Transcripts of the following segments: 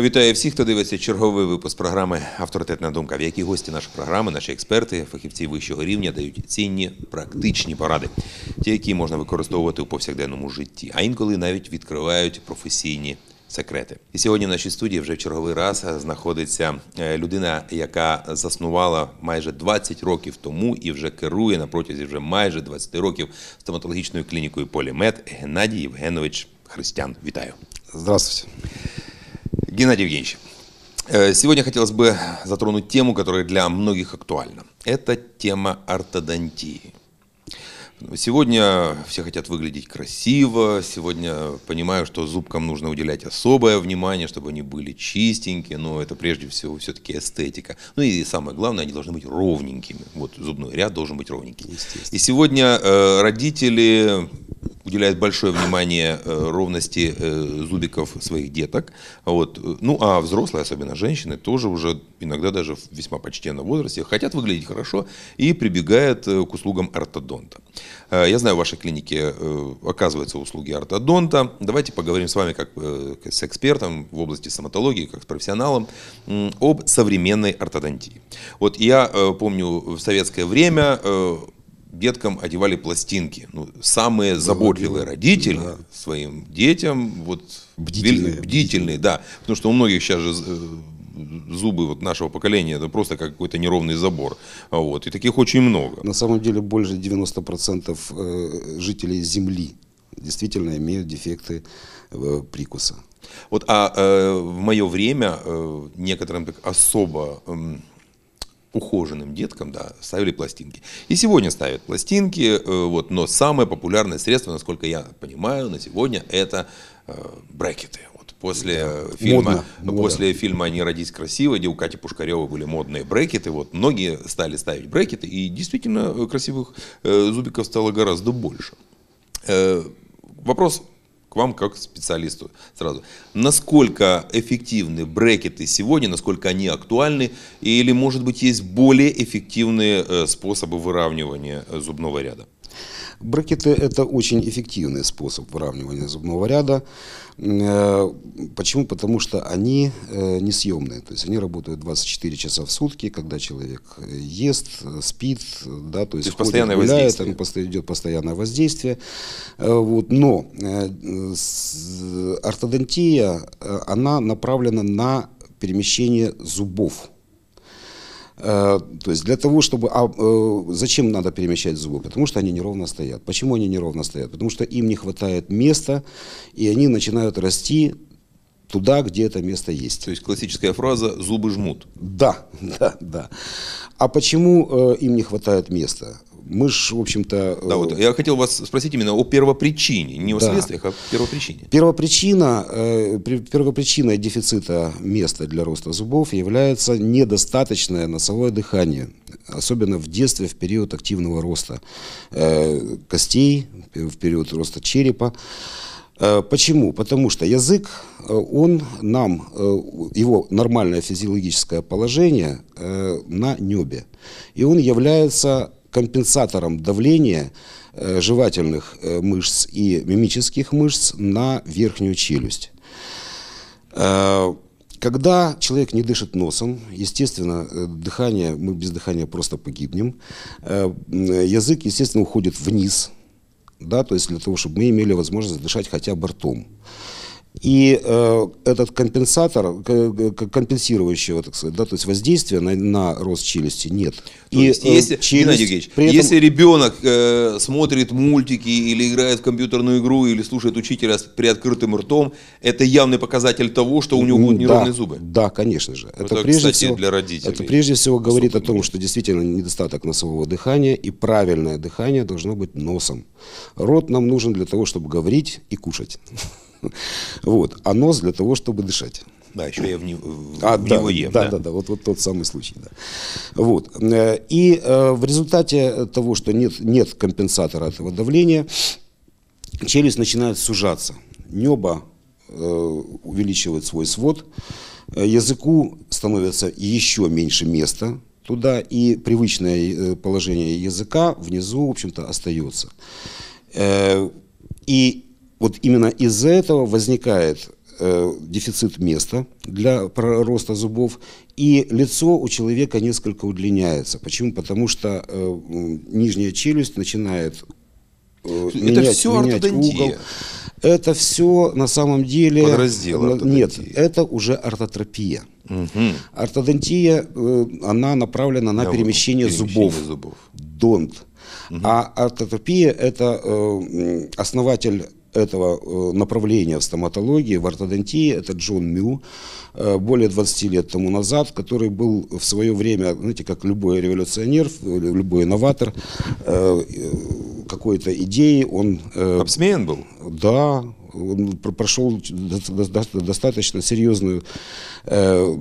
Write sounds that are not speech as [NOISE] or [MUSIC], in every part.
Вітаю всіх, хто дивиться черговий випуск програми Авторитетна думка, в якій гості нашої програми, наші експерти, фахівці вищого рівня дають цінні практичні поради, ті, які можна використовувати у повсякденному житті, а інколи навіть відкривають професійні секрети. І сьогодні в нашій студії вже в черговий раз знаходиться е, людина, яка заснувала майже 20 років тому і вже керує на протязі вже майже 20 років стоматологічною клінікою Полімет Геннадій Євгенович Христян. Вітаю! Здравствуйте. Геннадий Евгеньевич, э, сегодня хотелось бы затронуть тему, которая для многих актуальна. Это тема ортодонтии. Сегодня все хотят выглядеть красиво, сегодня понимаю, что зубкам нужно уделять особое внимание, чтобы они были чистенькие, но это прежде всего все-таки эстетика. Ну и самое главное, они должны быть ровненькими. Вот зубной ряд должен быть ровненький. И сегодня э, родители уделяет большое внимание э, ровности э, зубиков своих деток. Вот. Ну а взрослые, особенно женщины, тоже уже иногда даже в весьма почтенном возрасте хотят выглядеть хорошо и прибегают э, к услугам ортодонта. Я знаю, в вашей клинике оказываются услуги ортодонта. Давайте поговорим с вами как с экспертом в области стоматологии, как с профессионалом, об современной ортодонтии. Вот я помню в советское время деткам одевали пластинки. Ну, самые ну, заботливые родители да. своим детям, вот бдительные, бдительные, да, потому что у многих сейчас же э, зубы вот нашего поколения это просто как какой-то неровный забор. Вот. И таких очень много. На самом деле больше 90% э, жителей Земли действительно имеют дефекты э, прикуса. Вот, а э, в мое время э, некоторым так особо э, ухоженным деткам, да, ставили пластинки. И сегодня ставят пластинки, э, вот, но самое популярное средство, насколько я понимаю, на сегодня это э, брекеты. Вот после да, фильма, модно, ну после модно. фильма "Не родись красиво", где у Кати Пушкаревой были модные брекеты, вот многие стали ставить брекеты, и действительно э, красивых зубиков стало гораздо больше. Вопрос к вам как к специалисту сразу. Насколько эффективны брекеты сегодня, насколько они актуальны, или, может быть, есть более эффективные э, способы выравнивания э, зубного ряда? Брекеты – это очень эффективный способ выравнивания зубного ряда. Э, почему? Потому что они э, несъемные, то есть они работают 24 часа в сутки, когда человек э, ест, спит, да, то есть, то есть постоянное гуляет, воздействие. идет постоянное воздействие. Вот. Но ортодонтия, она направлена на перемещение зубов Э, то есть для того, чтобы... А э, зачем надо перемещать зубы? Потому что они неровно стоят. Почему они неровно стоят? Потому что им не хватает места, и они начинают расти туда, где это место есть. То есть классическая фраза «зубы жмут». Да, [LAUGHS] да, да. А почему э, им не хватает места? мы же, в общем-то... Да, вот э, я хотел вас спросить именно о первопричине, не о да. следствиях, а о первопричине. Первопричина, э, первопричиной дефицита места для роста зубов является недостаточное носовое дыхание, особенно в детстве, в период активного роста э, костей, в период роста черепа. Э, почему? Потому что язык, он нам, его нормальное физиологическое положение на небе. И он является компенсатором давления э, жевательных э, мышц и мимических мышц на верхнюю челюсть. Э, когда человек не дышит носом, естественно, дыхание, мы без дыхания просто погибнем. Язык, естественно, уходит вниз, да, то есть для того, чтобы мы имели возможность дышать хотя бы ртом. И э, этот компенсатор, компенсирующего, так сказать, да, то есть воздействия на, на рост челюсти нет. То и, есть, э, если, челюсть, Евгений при этом... если ребенок э, смотрит мультики или играет в компьютерную игру или слушает учителя с приоткрытым ртом, это явный показатель того, что у него будут неровные да, зубы. Да, конечно же. Это, это прежде кстати, всего для родителей. Это прежде всего говорит о том, что действительно недостаток носового дыхания и правильное дыхание должно быть носом. Рот нам нужен для того, чтобы говорить и кушать. [LAUGHS] Вот. А нос для того, чтобы дышать. Да, еще я в, не, в а, в да, него ем. Да, да, да, да, вот, вот тот самый случай. Да. Вот. Э, и э, в результате того, что нет, нет компенсатора этого давления, челюсть начинает сужаться. Небо э, увеличивает свой свод, э, языку становится еще меньше места туда, и привычное э, положение языка внизу, в общем-то, остается. Э, и вот именно из-за этого возникает э, дефицит места для роста зубов, и лицо у человека несколько удлиняется. Почему? Потому что э, нижняя челюсть начинает э, это все менять угол. Это все на самом деле... Подраздел э, ортодонтии. Нет, это уже ортотропия. Угу. Ортодонтия, э, она направлена на перемещение, перемещение зубов. зубов. Донт Угу. А ортотопия – это э, основатель этого э, направления в стоматологии, в ортодонтии, это Джон Мю, э, более 20 лет тому назад, который был в свое время, знаете, как любой революционер, любой инноватор, э, какой-то идеи, он... Обсмеян был? Да, он прошел достаточно серьезную, э,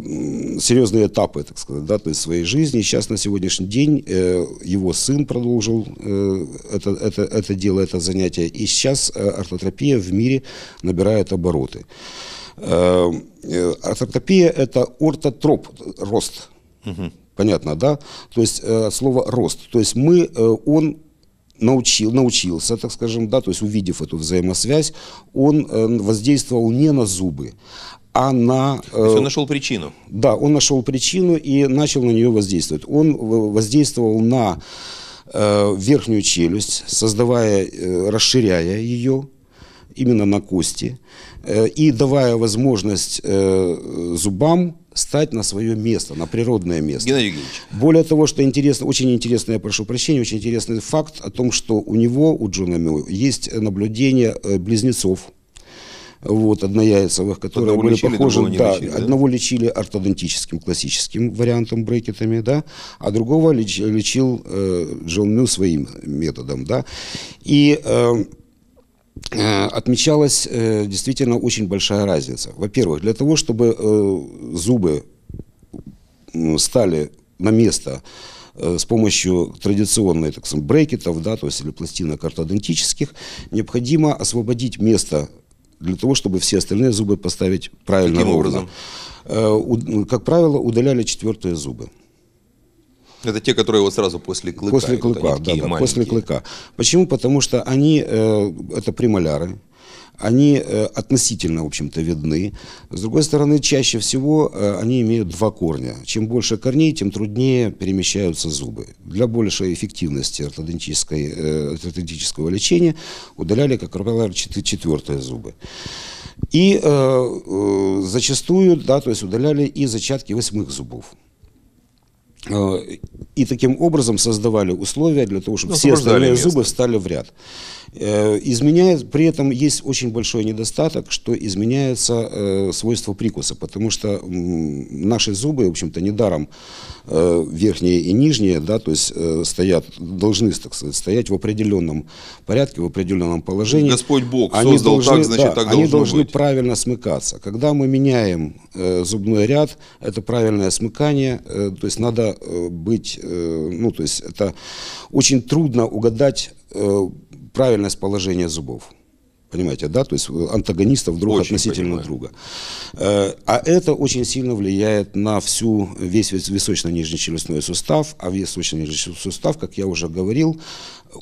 серьезные этапы, так сказать, да, то есть своей жизни. Сейчас на сегодняшний день э, его сын продолжил э, это, это, это дело, это занятие. И сейчас э, ортотропия в мире набирает обороты. Э, э ортотропия – это ортотроп, рост. Угу. Понятно, да? То есть э, слово рост. То есть мы, э, он научил, научился, так скажем, да, то есть увидев эту взаимосвязь, он э, воздействовал не на зубы, а на... Э, то есть он нашел причину. Да, он нашел причину и начал на нее воздействовать. Он э, воздействовал на э, верхнюю челюсть, создавая, э, расширяя ее, именно на кости, э, и давая возможность э, зубам стать на свое место, на природное место. Геннадий Евгеньевич. Более того, что интересно, очень интересно, я прошу прощения, очень интересный факт о том, что у него, у Джона Мю, есть наблюдение э, близнецов, вот, однояйцевых, которые одного были лечили, похожи. Лечили, да, лечили, да? Одного лечили ортодонтическим, классическим вариантом, брекетами, да, а другого леч, лечил э, Джон Мю своим методом, да. И э, Э, отмечалась э, действительно очень большая разница. Во-первых, для того, чтобы э, зубы стали на место с помощью традиционной, так сказать, брекетов, да, то есть или пластинок ортодонтических, необходимо освободить место для того, чтобы все остальные зубы поставить правильно Каким ровно. Образом? Как правило, удаляли четвертые зубы. Это те, которые вот сразу после клыка. После клыка, да, да, после клыка. Почему? Потому что они, э, это премоляры, они э, относительно, в общем-то, видны. С другой стороны, чаще всего э, они имеют два корня. Чем больше корней, тем труднее перемещаются зубы. Для большей эффективности ортодонтической, э, ортодонтического лечения удаляли, как правило, чет четвертые зубы. И э, э, зачастую, да, то есть удаляли и зачатки восьмых зубов. Э, и таким образом создавали условия для того, чтобы ну, все остальные зубы встали в ряд. Э, изменяет, при этом есть очень большой недостаток, что изменяется э, свойство прикуса, потому что наши зубы, в общем-то, недаром э, верхние и нижние, да, то есть стоят, должны, так сказать, стоять в определенном порядке, в определенном положении. Господь Бог они создал должны, так, значит, да, так должно Они должны быть. правильно смыкаться. Когда мы меняем зубной ряд, это правильное смыкание, то есть надо быть, ну, то есть это очень трудно угадать правильность положения зубов. Понимаете, да? То есть антагонистов друг очень относительно понимаю. друга. Э, а это очень сильно влияет на всю, весь височно-нижнечелюстной сустав. А височно нижнечелюстной сустав, как я уже говорил,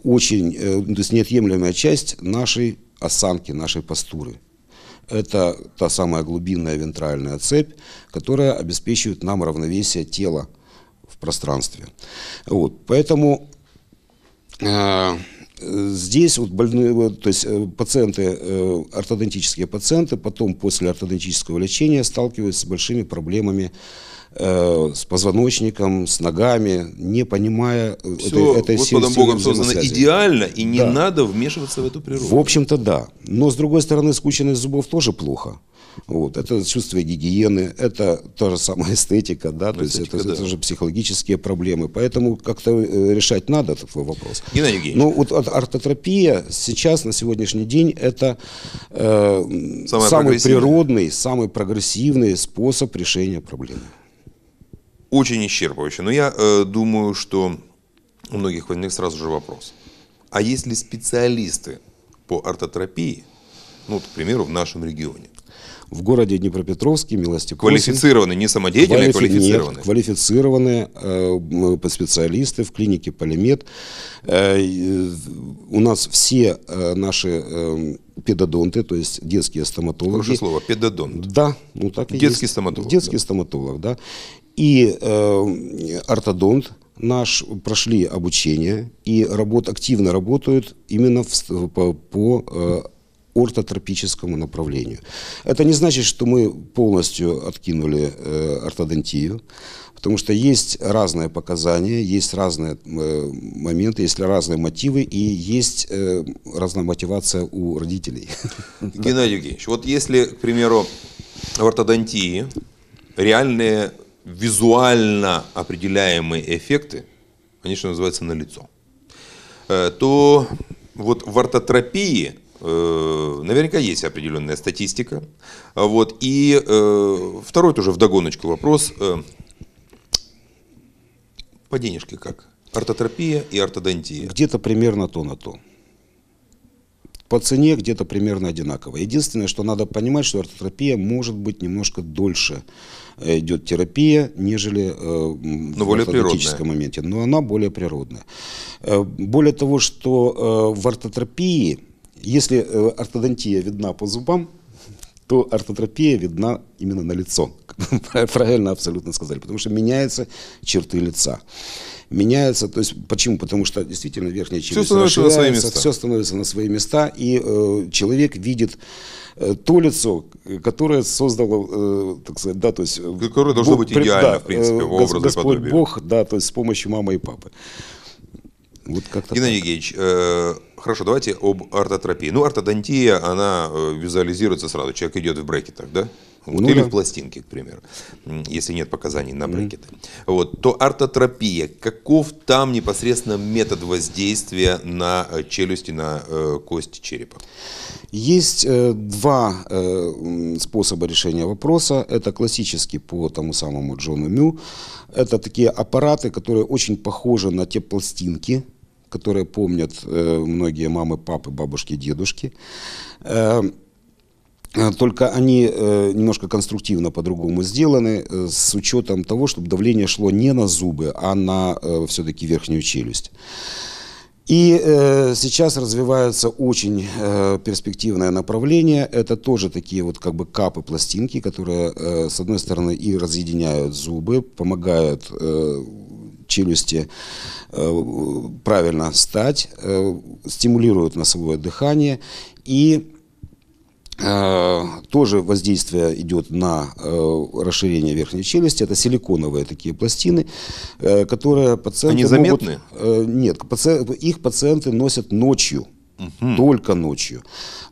очень, э, ну, то есть неотъемлемая часть нашей осанки, нашей постуры. Это та самая глубинная вентральная цепь, которая обеспечивает нам равновесие тела в пространстве. Вот. Поэтому э здесь вот больные, то есть э, пациенты, э, ортодонтические пациенты потом после ортодонтического лечения сталкиваются с большими проблемами э, с позвоночником, с ногами, не понимая Все, этой, этой Господом силы, Богом создано идеально, и не да. надо вмешиваться в эту природу. В общем-то, да. Но, с другой стороны, скученность зубов тоже плохо. Вот. Это чувство гигиены, это та же самая [LAUGHS] эстетика, да, то есть это, да. это же психологические проблемы. Поэтому как-то э, решать надо такой вопрос. Геннадий Евгеньевич. Ну вот ортотропия сейчас, на сегодняшний день, это э, самый, самый природный, самый прогрессивный способ решения проблемы. Очень исчерпывающе. Но я э, думаю, что у многих возник сразу же вопрос. А есть ли специалисты по ортотропии, ну, вот, к примеру, в нашем регионе? в городе Днепропетровске, Милостиповске. Квалифицированные, не самодеятельные, квалифи... квалифицированные? Нет, квалифицированные э, специалисты в клинике Полимед. Э, э, у нас все э, наши... Э, педодонты, то есть детские стоматологи. Хорошее слово, педодонт. Да, ну так и Детский есть. стоматолог. Детский да. стоматолог, да. И э, ортодонт наш прошли обучение и работ, активно работают именно в, по, по э, ортотропическому направлению. Это не значит, что мы полностью откинули э, ортодонтию, потому что есть разные показания, есть разные э, моменты, есть разные мотивы и есть э, разная мотивация у родителей. [LAUGHS] Геннадий Евгеньевич, вот если, к примеру, в ортодонтии реальные визуально определяемые эффекты, они что называется, на лицо, э, то вот в ортотропии Э, наверняка есть определенная статистика. Вот. И э, второй тоже догоночку вопрос. Э, по денежке как? Ортотропия и ортодонтия. Где-то примерно то на то. По цене где-то примерно одинаково. Единственное, что надо понимать, что ортотропия может быть немножко дольше э, идет терапия, нежели э, Но в ортодонтическом моменте. Но она более природная. Более того, что э, в ортотропии если э, ортодонтия видна по зубам, то ортотропия видна именно на лицо. [LAUGHS] Правильно абсолютно сказали, потому что меняются черты лица. Меняются, то есть почему? Потому что действительно верхняя челюсть все становится на свои места. Все становится на свои места, и э, человек видит э, то лицо, э, которое создало, э, так сказать, да, то есть... Э, которое должно Бог, быть идеально, да, в принципе, в образе Господь подобие. Бог, да, то есть с помощью мамы и папы. Вот как-то Геннадий Евгеньевич, э, Хорошо, давайте об ортотропии. Ну, ортодонтия, она э, визуализируется сразу. Человек идет в брекетах, да? Вот, ну, или да. в пластинке, к примеру, если нет показаний на брекеты. Mm. Вот, то ортотропия, каков там непосредственно метод воздействия на э, челюсти, на э, кости черепа? Есть э, два э, способа решения вопроса. Это классический по тому самому Джону Мю. Это такие аппараты, которые очень похожи на те пластинки, которые помнят э, многие мамы, папы, бабушки, дедушки. Э, э, только они э, немножко конструктивно по-другому сделаны, э, с учетом того, чтобы давление шло не на зубы, а на э, все-таки верхнюю челюсть. И э, сейчас развивается очень э, перспективное направление. Это тоже такие вот как бы капы пластинки, которые э, с одной стороны и разъединяют зубы, помогают э, челюсти э, правильно стать, э, стимулируют носовое дыхание и э, тоже воздействие идет на расширение верхней челюсти. Это силиконовые такие пластины, которые пациенты Они заметны? Могут, нет, их пациенты носят ночью, угу. только ночью.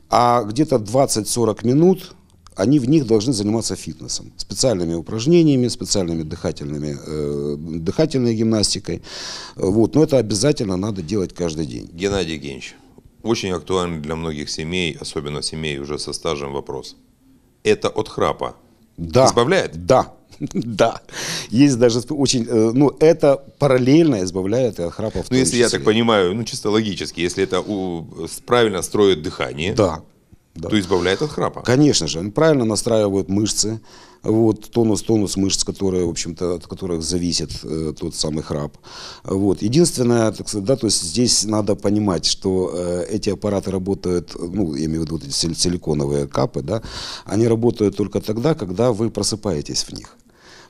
А где-то 20-40 минут они в них должны заниматься фитнесом, специальными упражнениями, специальными дыхательными, э, дыхательной гимнастикой. Вот, но это обязательно надо делать каждый день. Геннадий Евгеньевич, очень актуальный для многих семей, особенно семей уже со стажем вопрос. Это от храпа да. избавляет? Да, [LAUGHS] да, есть даже очень, э, ну это параллельно избавляет от храпа. Ну если числе. я так понимаю, ну чисто логически, если это у, правильно строит дыхание. Да. Да. То избавляет от храпа? Конечно же. они Правильно настраивают мышцы. Вот, тонус, тонус мышц, которые, в общем-то, от которых зависит э, тот самый храп. Вот. Единственное, так сказать, да, то есть здесь надо понимать, что э, эти аппараты работают, ну, я имею в виду вот эти силиконовые капы, да, они работают только тогда, когда вы просыпаетесь в них.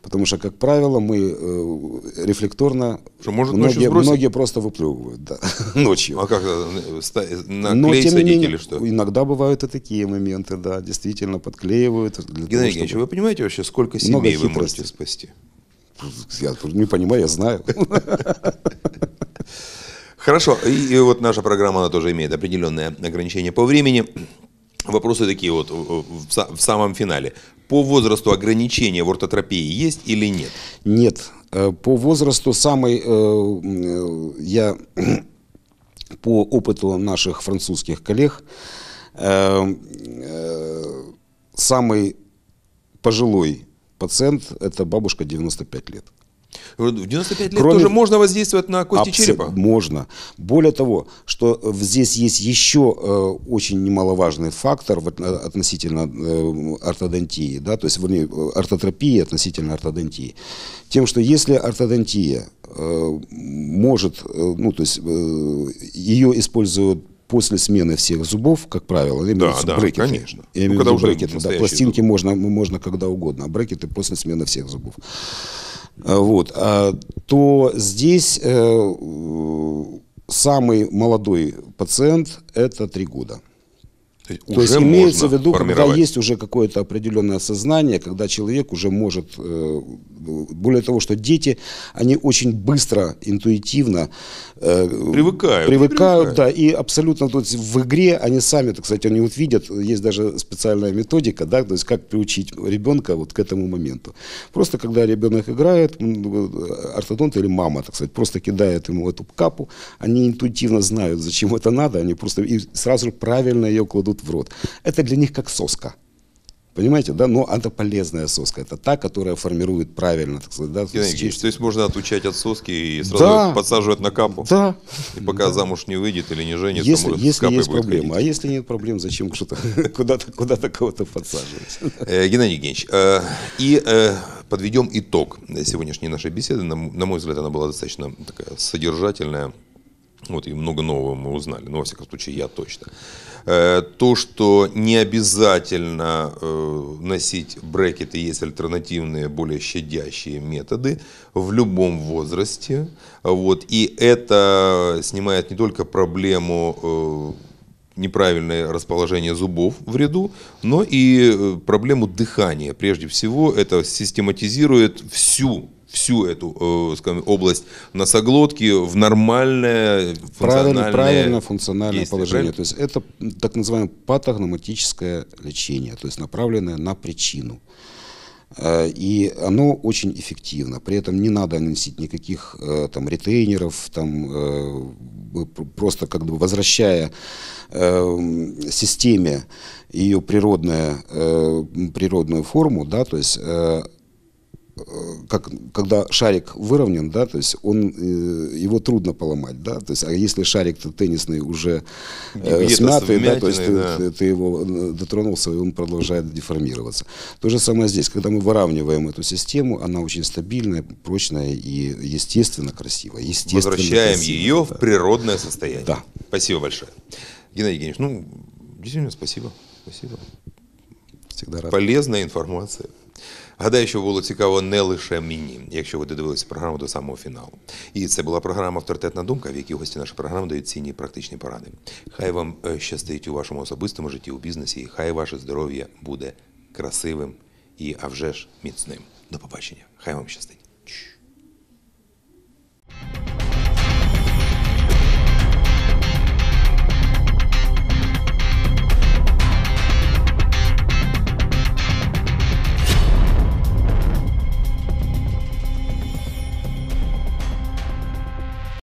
Потому что, как правило, мы э, рефлекторно... Что, может многие, многие просто выплевывают да, [LAUGHS] ночью. А как на э, э, Но, клей садить менее, или что? Иногда бывают и такие моменты, да, действительно подклеивают. Геннадий того, Евгеньевич, чтобы... вы понимаете вообще, сколько семей вы можете спасти? Я не понимаю, я знаю. [LAUGHS] Хорошо, и, и вот наша программа, она тоже имеет определенное ограничение по времени. Вопросы такие вот э, в самом финале. По возрасту ограничения в ортотропии есть или нет? Нет. Э, по возрасту самый, э, я [CLEARS THROAT] по опыту наших французских коллег, самый пожилой пациент – это бабушка 95 лет. В 95 лет Кроме... тоже можно воздействовать на кости Абсо... черепа? Можно. Более того, что э, здесь есть еще э, очень немаловажный фактор в, э, относительно э, ортодонтии, да, то есть, вернее, э, ортотропии относительно ортодонтии. Тем, что если ортодонтия э, может, э, ну, то есть, э, ее используют после смены всех зубов, как правило, да, в да, брекеты, конечно. Я имею ну, в виду брекеты, да, пластинки зуб. можно, можно когда угодно, а брекеты после смены всех зубов. Э, вот, а то здесь э, самый молодой пациент – это три года. То есть, То есть имеется в виду, когда есть уже какое-то определенное осознание, когда человек уже может, э, более того, что дети, они очень быстро, интуитивно э, привыкают, привыкают, привыкают. да, и абсолютно то есть в игре они сами, так сказать, они вот видят, есть даже специальная методика, да, то есть как приучить ребенка вот к этому моменту. Просто когда ребенок играет, э, ортодонт или мама, так сказать, просто кидает ему эту капу, они интуитивно знают, зачем это надо, они просто и сразу правильно ее кладут кладут в рот. Это для них как соска. Понимаете, да? Но это полезная соска. Это та, которая формирует правильно, так сказать, да? Геннадий Евгеньевич, то есть можно отучать от соски и сразу да. подсаживать на кампу? Да. И пока да. замуж не выйдет или не женится, если, может, если есть проблема. Ходить. А если нет проблем, зачем что-то [LAUGHS] куда-то куда кого-то подсаживать? Э, Геннадий Евгеньевич, э, и э, подведем итог сегодняшней нашей беседы. На мой взгляд, она была достаточно такая содержательная, вот, и много нового мы узнали, но, ну, во всяком случае, я точно. Э, то, что не обязательно э, носить брекеты, есть альтернативные, более щадящие методы в любом возрасте. Вот, и это снимает не только проблему э, неправильное расположение зубов в ряду, но и проблему дыхания. Прежде всего, это систематизирует всю всю эту э, скажем, область носоглотки в нормальное функциональное правильно, правильно функциональное действие, положение. Правильно? То есть это так называемое патогноматическое лечение, то есть направленное на причину. Э, и оно очень эффективно. При этом не надо наносить никаких э, там, ретейнеров, там, э, просто как бы возвращая системе ее природное, природную форму, да, то есть Э, как, когда шарик выровнен, да, то есть он, э, его трудно поломать, да, то есть, а если шарик-то теннисный уже э, смятый, да, то есть да. Ты, ты его э, дотронулся, и он продолжает деформироваться. То же самое здесь, когда мы выравниваем эту систему, она очень стабильная, прочная и, естественно, красивая. Естественно, Возвращаем красивая, ее да. в природное состояние. Да. Спасибо большое. Геннадий Евгеньевич, ну, действительно, спасибо. Спасибо. Всегда рад. Полезная информация. Гадаю, що було цікаво не лише мені, якщо ви додивилися програму до самого фіналу. І це була програма Авторитетна думка, в якій гості нашої програми дають цінні практичні поради. Хай вам е, щастить у вашому особистому житті, у бізнесі, і хай ваше здоров'я буде красивим і а вже ж міцним. До побачення. Хай вам щастить.